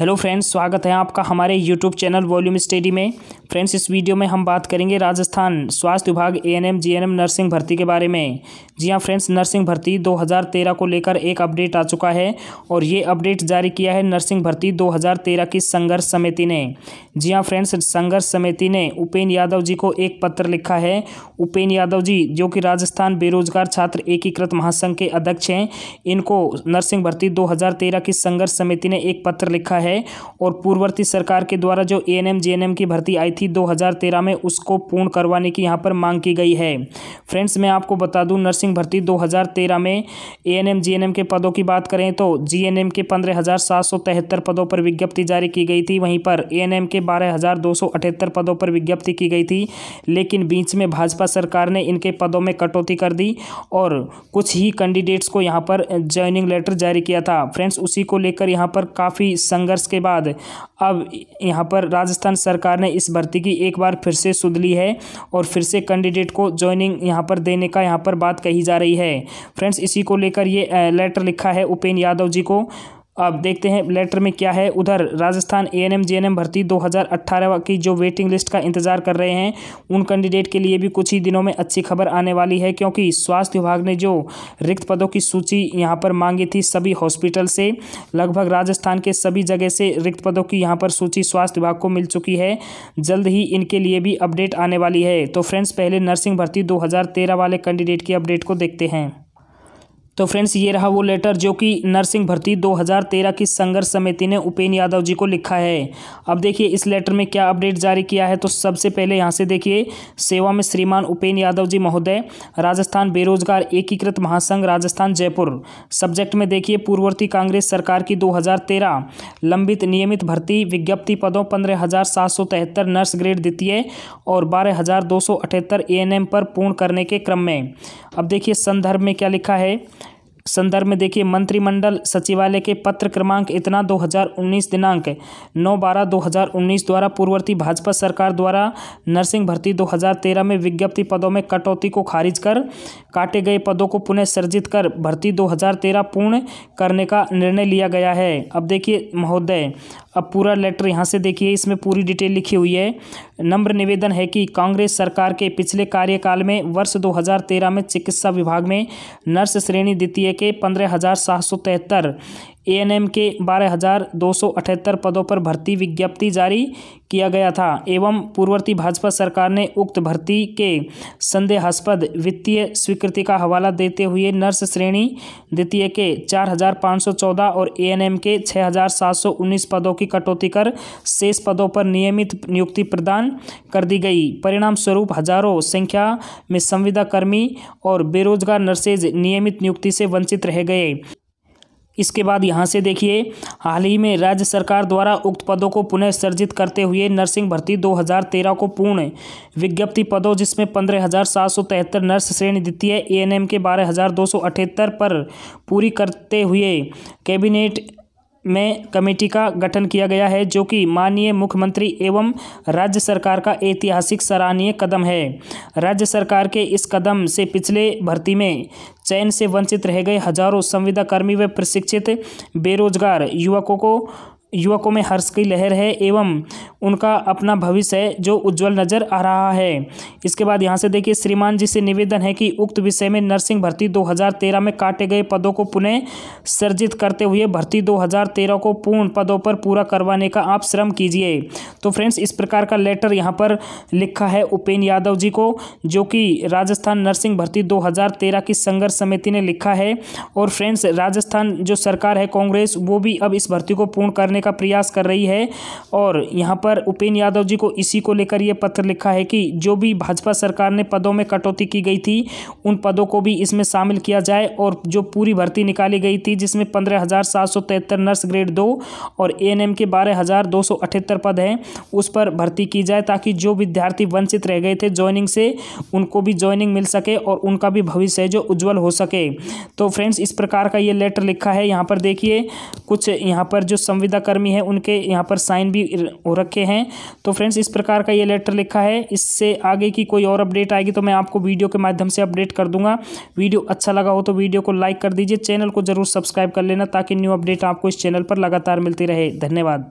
hello friends स्वागत है आपका हमारे यूट्यूब चैनल वॉल्यूम स्टडी में फ्रेंड्स इस वीडियो में हम बात करेंगे राजस्थान स्वास्थ्य विभाग एएनएम जीएनएम नर्सिंग भर्ती के बारे में जी हाँ फ्रेंड्स नर्सिंग भर्ती 2013 को लेकर एक अपडेट आ चुका है और ये अपडेट जारी किया है नर्सिंग भर्ती दो की संघर्ष समिति ने जी हाँ फ्रेंड्स संघर्ष समिति ने उपेन यादव जी को एक पत्र लिखा है उपेन यादव जी जो कि राजस्थान बेरोजगार छात्र एकीकृत महासंघ के अध्यक्ष हैं इनको नर्सिंग भर्ती दो की संघर्ष समिति ने एक पत्र लिखा है और पूर्ववर्ती सरकार के द्वारा जो ए एन की भर्ती आई थी 2013 में उसको पूर्ण करवाने की यहाँ पर मांग की गई है फ्रेंड्स मैं आपको बता दूँ नर्सिंग भर्ती 2013 में ए एन के पदों की बात करें तो जी के पंद्रह पदों पर विज्ञप्ति जारी की गई थी वहीं पर ए के बारह पदों पर विज्ञप्ति की गई थी लेकिन बीच में भाजपा सरकार ने इनके पदों में कटौती कर दी और कुछ ही कैंडिडेट्स को यहाँ पर ज्वाइनिंग लेटर जारी किया था फ्रेंड्स उसी को लेकर यहाँ पर काफ़ी संघर्ष संघर्ष के बाद अब यहाँ पर राजस्थान सरकार ने इस भर्ती की एक बार फिर से सुध ली है और फिर से कैंडिडेट को ज्वाइनिंग यहाँ पर देने का यहाँ पर बात कही जा रही है फ्रेंड्स इसी को लेकर ये लेटर लिखा है उपेन्द्र यादव जी को अब देखते हैं लेटर में क्या है उधर Rajasthan A N M J N M भर्ती अट्ठारह की जो वेटिंग लिस्ट का इंतजार कर रहे हैं उन कैंडिडेट के लिए भी कुछ ही दिनों में अच्छी खबर आने वाली है क्योंकि स्वास्थ्य विभाग ने जो रिक्त पदों की सूची यहाँ पर मांगी थी सभी हॉस्पिटल से लगभग राजस्थान के सभी जगह से रिक्त पदों की यहाँ पर सूची स्वास्थ्य विभाग को मिल चुकी है जल्द ही इनके लिए भी अपडेट आने वाली है तो फ्रेंड्स पहले नर्सिंग भर्ती दो वाले कैंडिडेट की अपडेट को देखते हैं तो फ्रेंड्स ये रहा वो लेटर जो कि नर्सिंग भर्ती 2013 की संघर्ष समिति ने उपेन यादव जी को लिखा है अब देखिए इस लेटर में क्या अपडेट जारी किया है तो सबसे पहले यहाँ से देखिए सेवा में श्रीमान उपेन यादव जी महोदय राजस्थान बेरोजगार एकीकृत महासंघ राजस्थान जयपुर सब्जेक्ट में देखिए पूर्ववर्ती कांग्रेस सरकार की दो लंबित नियमित भर्ती विज्ञप्ति पदों पंद्रह नर्स ग्रेड द्वितीय और बारह हज़ार पर पूर्ण करने के क्रम में अब देखिए संदर्भ में क्या लिखा है संदर्भ में देखिए मंत्रिमंडल सचिवालय के पत्र क्रमांक इतना 2019 दिनांक नौ बारह 2019 द्वारा पूर्ववर्ती भाजपा सरकार द्वारा नर्सिंग भर्ती 2013 में विज्ञप्ति पदों में कटौती को खारिज कर काटे गए पदों को पुनः सर्जित कर भर्ती 2013 पूर्ण करने का निर्णय लिया गया है अब देखिए महोदय अब पूरा लेटर यहाँ से देखिए इसमें पूरी डिटेल लिखी हुई है नम्र निवेदन है कि कांग्रेस सरकार के पिछले कार्यकाल में वर्ष 2013 में चिकित्सा विभाग में नर्स श्रेणी द्वितीय के पंद्रह हज़ार सात सौ तिहत्तर ए एन एम के बारह हज़ार दो सौ अठहत्तर पदों पर भर्ती विज्ञप्ति जारी किया गया था एवं पूर्ववर्ती भाजपा सरकार ने उक्त भर्ती के संदेहास्पद वित्तीय स्वीकृति का हवाला देते हुए नर्स श्रेणी द्वितीय के चार हज़ार पाँच सौ चौदह और ए एन एम के छः हज़ार सात सौ उन्नीस पदों की कटौती कर शेष पदों पर नियमित नियुक्ति प्रदान कर दी गई परिणाम स्वरूप हजारों संख्या में संविदाकर्मी और बेरोजगार नर्सेज नियमित नियुक्ति से वंचित रह गए इसके बाद यहाँ से देखिए हाल ही में राज्य सरकार द्वारा उक्त पदों को पुनः सर्जित करते हुए नर्सिंग भर्ती 2013 को पूर्ण विज्ञप्ति पदों जिसमें पंद्रह हज़ार सात सौ तिहत्तर नर्स श्रेणी द्वितीय एएनएम के बारह हज़ार दो सौ अठहत्तर पर पूरी करते हुए कैबिनेट में कमेटी का गठन किया गया है जो कि माननीय मुख्यमंत्री एवं राज्य सरकार का ऐतिहासिक सराहनीय कदम है राज्य सरकार के इस कदम से पिछले भर्ती में चयन से वंचित रह गए हजारों संविदा कर्मी व प्रशिक्षित बेरोजगार युवकों को युवकों में हर्ष की लहर है एवं उनका अपना भविष्य है जो उज्जवल नजर आ रहा है इसके बाद यहाँ से देखिए श्रीमान जी से निवेदन है कि उक्त विषय में नर्सिंग भर्ती 2013 में काटे गए पदों को पुनः सर्जित करते हुए भर्ती 2013 को पूर्ण पदों पर पूरा करवाने का आप श्रम कीजिए तो फ्रेंड्स इस प्रकार का लेटर यहाँ पर लिखा है उपेन्द्र यादव जी को जो कि राजस्थान नर्सिंग भर्ती दो की संघर्ष समिति ने लिखा है और फ्रेंड्स राजस्थान जो सरकार है कांग्रेस वो भी अब इस भर्ती को पूर्ण करने का प्रयास कर रही है और यहाँ पर उपेन्द्र यादव जी को इसी को लेकर यह पत्र लिखा है कि जो भी भाजपा सरकार ने पदों में कटौती की गई थी उन पदों को भी इसमें शामिल किया जाए और जो पूरी भर्ती निकाली गई थी जिसमें पंद्रह हज़ार सात सौ तिहत्तर नर्स ग्रेड दो और ए के बारह हज़ार दो सौ अठहत्तर पद हैं उस पर भर्ती की जाए ताकि जो विद्यार्थी वंचित रह गए थे ज्वाइनिंग से उनको भी ज्वाइनिंग मिल सके और उनका भी भविष्य है जो उज्जवल हो सके तो फ्रेंड्स इस प्रकार का ये लेटर लिखा है यहाँ पर देखिए कुछ यहाँ पर जो संविदा कर्मी हैं उनके यहाँ पर साइन भी हो रखे हैं तो फ्रेंड्स इस प्रकार का ये लेटर लिखा है इससे आगे की कोई और अपडेट आएगी तो मैं आपको वीडियो के माध्यम से अपडेट कर दूंगा वीडियो अच्छा लगा हो तो वीडियो को लाइक कर दीजिए चैनल को जरूर सब्सक्राइब कर लेना ताकि न्यू अपडेट आपको इस चैनल पर लगातार मिलती रहे धन्यवाद